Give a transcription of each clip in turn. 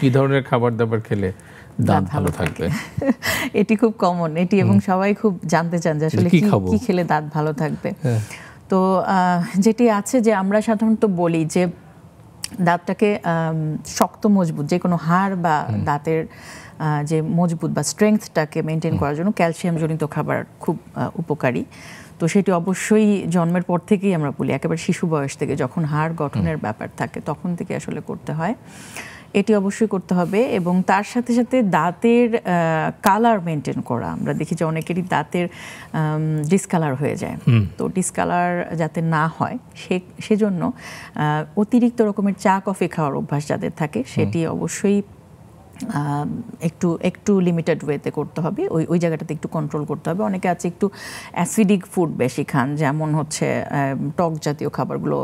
কি ধরনের খাবার দাবার খেলে দাঁত ভালো থাকবে এটি খুব কমন এটি এবং সবাই খুব জানতে চান যে আসলে কি কি খেলে দাঁত ভালো থাকবে হ্যাঁ। তো যেটি আছে যে আমরা সাধারণত বলি যে দাঁতটাকে শক্ত মজবুত যে কোনো হাড় বা দাঁতের যে মজবুত বা স্ট্রেংথটাকে মেনটেন করার জন্য ক্যালসিয়াম জনিত খাবার খুব উপকারী তো সেটি অবশ্যই জন্মের পর থেকেই আমরা বলি একেবারে শিশু বয়স থেকে যখন হাড় গঠনের ব্যাপার থাকে তখন থেকে আসলে করতে হয় এটি অবশ্যই করতে হবে এবং তার সাথে সাথে দাঁতের কালার মেনটেন করা আমরা দেখি যে অনেকেরই দাঁতের ডিসকালার হয়ে যায় তো ডিসকালার যাতে না হয় সে সেজন্য অতিরিক্ত রকমের চা কফি খাওয়ার অভ্যাস যাদের থাকে সেটি অবশ্যই একটু একটু লিমিটেড ওয়েতে করতে হবে ওই ওই জায়গাটাতে একটু কন্ট্রোল করতে হবে অনেকে আছে একটু অ্যাসিডিক ফুড বেশি খান যেমন হচ্ছে টক জাতীয় খাবারগুলো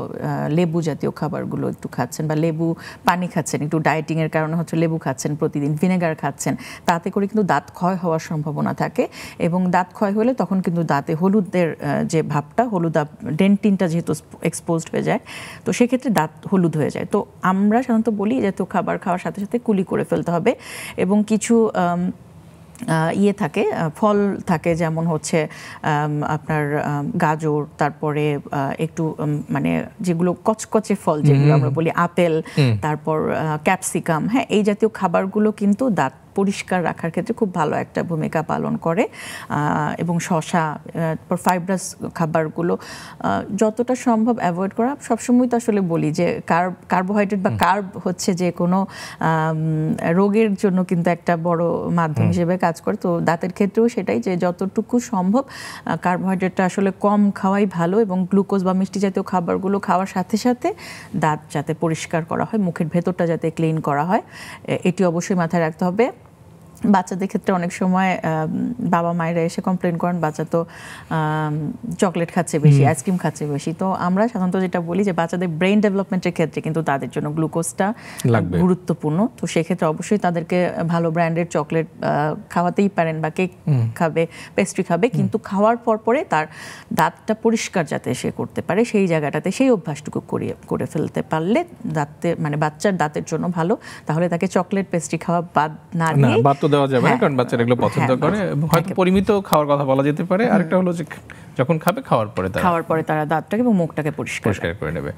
লেবু জাতীয় খাবারগুলো একটু খাচ্ছেন বা লেবু পানি খাচ্ছেন একটু ডায়েটিংয়ের কারণে হচ্ছে লেবু খাচ্ছেন প্রতিদিন ভিনেগার খাচ্ছেন তাতে করে কিন্তু দাঁত ক্ষয় হওয়ার সম্ভাবনা থাকে এবং দাঁত ক্ষয় হলে তখন কিন্তু দাঁতে হলুদের যে ভাবটা হলুদ ডেন্টিনটা যেহেতু এক্সপোজড হয়ে যায় তো সেক্ষেত্রে দাঁত হলুদ হয়ে যায় তো আমরা সাধারণত বলি যে তো খাবার খাওয়ার সাথে সাথে কুলি করে ফেলতে হবে হবে এবং কিছু ইয়ে থাকে ফল থাকে যেমন হচ্ছে আপনার গাজর তারপরে একটু মানে যেগুলো কচকচে ফল যেগুলো আমরা বলি আপেল তারপর ক্যাপসিকাম হ্যাঁ এই জাতীয় খাবারগুলো কিন্তু দাঁত পরিষ্কার রাখার ক্ষেত্রে খুব ভালো একটা ভূমিকা পালন করে এবং শশা ফাইব্রাস খাবারগুলো যতটা সম্ভব অ্যাভয়েড করা সবসময় তো আসলে বলি যে কার্ব কার্বোহাইড্রেট বা কার্ব হচ্ছে যে কোনো রোগের জন্য কিন্তু একটা বড় মাধ্যম হিসেবে কাজ করে তো দাঁতের ক্ষেত্রেও সেটাই যে যতটুকু সম্ভব কার্বোহাইড্রেটটা আসলে কম খাওয়াই ভালো এবং গ্লুকোজ বা মিষ্টি জাতীয় খাবারগুলো খাওয়ার সাথে সাথে দাঁত যাতে পরিষ্কার করা হয় মুখের ভেতরটা যাতে ক্লিন করা হয় এটি অবশ্যই মাথায় রাখতে হবে বাচ্চাদের ক্ষেত্রে অনেক সময় বাবা মায়েরা এসে কমপ্লেন করেন বাচ্চা তো চকলেট খাচ্ছে বেশি আইসক্রিম খাচ্ছে বেশি তো আমরা সাধারণত যেটা বলি যে বাচ্চাদের ব্রেন ডেভেলপমেন্টের ক্ষেত্রে কিন্তু তাদের জন্য গ্লুকোজটা গুরুত্বপূর্ণ তো সেক্ষেত্রে অবশ্যই তাদেরকে ভালো ব্র্যান্ডের চকলেট খাওয়াতেই পারেন বা কেক খাবে পেস্ট্রি খাবে কিন্তু খাওয়ার পর পরে তার দাঁতটা পরিষ্কার যাতে সে করতে পারে সেই জায়গাটাতে সেই অভ্যাসটুকু করিয়ে করে ফেলতে পারলে দাঁতে মানে বাচ্চার দাঁতের জন্য ভালো তাহলে তাকে চকলেট পেস্ট্রি খাওয়া বাদ না দিয়ে দেওয়া যাবে মানে না হ্যাঁ। কারণ বাচ্চারা এগুলো পছন্দ হ্যাঁ, করে হয়তো পরিমিত খাওয়ার কথা বলা যেতে পারে আরেকটা হলো যে যখন খাবে খাওয়ার পরে খাওয়ার পরে তারা দাঁতটাকে এবং মুখটাকে পরিষ্কার করে নেবে